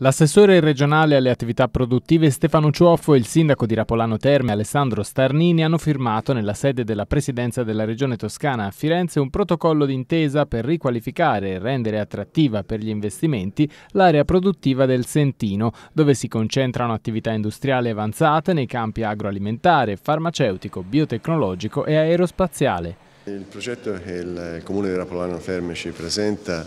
L'assessore regionale alle attività produttive Stefano Ciuoffo e il sindaco di Rapolano Terme Alessandro Starnini hanno firmato nella sede della Presidenza della Regione Toscana a Firenze un protocollo d'intesa per riqualificare e rendere attrattiva per gli investimenti l'area produttiva del Sentino, dove si concentrano attività industriali avanzate nei campi agroalimentare, farmaceutico, biotecnologico e aerospaziale. Il progetto che il Comune di Rapolano Terme ci presenta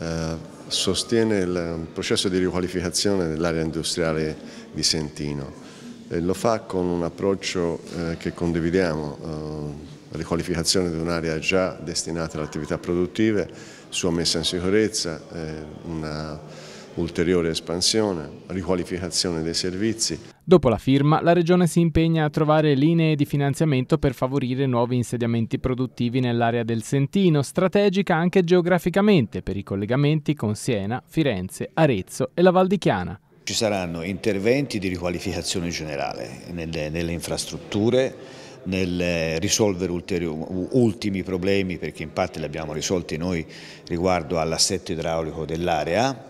eh, sostiene il eh, processo di riqualificazione dell'area industriale di Sentino. E lo fa con un approccio eh, che condividiamo, eh, riqualificazione di un'area già destinata alle attività produttive, sua messa in sicurezza, eh, una ulteriore espansione, riqualificazione dei servizi. Dopo la firma, la Regione si impegna a trovare linee di finanziamento per favorire nuovi insediamenti produttivi nell'area del Sentino, strategica anche geograficamente per i collegamenti con Siena, Firenze, Arezzo e la Val di Chiana. Ci saranno interventi di riqualificazione generale nelle, nelle infrastrutture, nel risolvere ultimi problemi, perché in parte li abbiamo risolti noi riguardo all'assetto idraulico dell'area,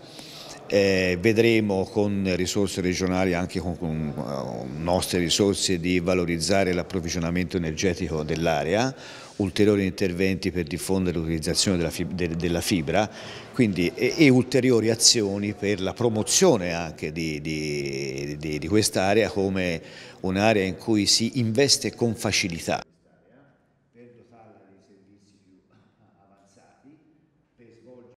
eh, vedremo con risorse regionali, anche con, con nostre risorse, di valorizzare l'approvvigionamento energetico dell'area, ulteriori interventi per diffondere l'utilizzazione della, de della, fibra quindi, e, e, ulteriori azioni per la promozione anche di, di, di, di quest'area come un'area in cui si investe con facilità. Per dotarla di servizi più avanzati, per svolgere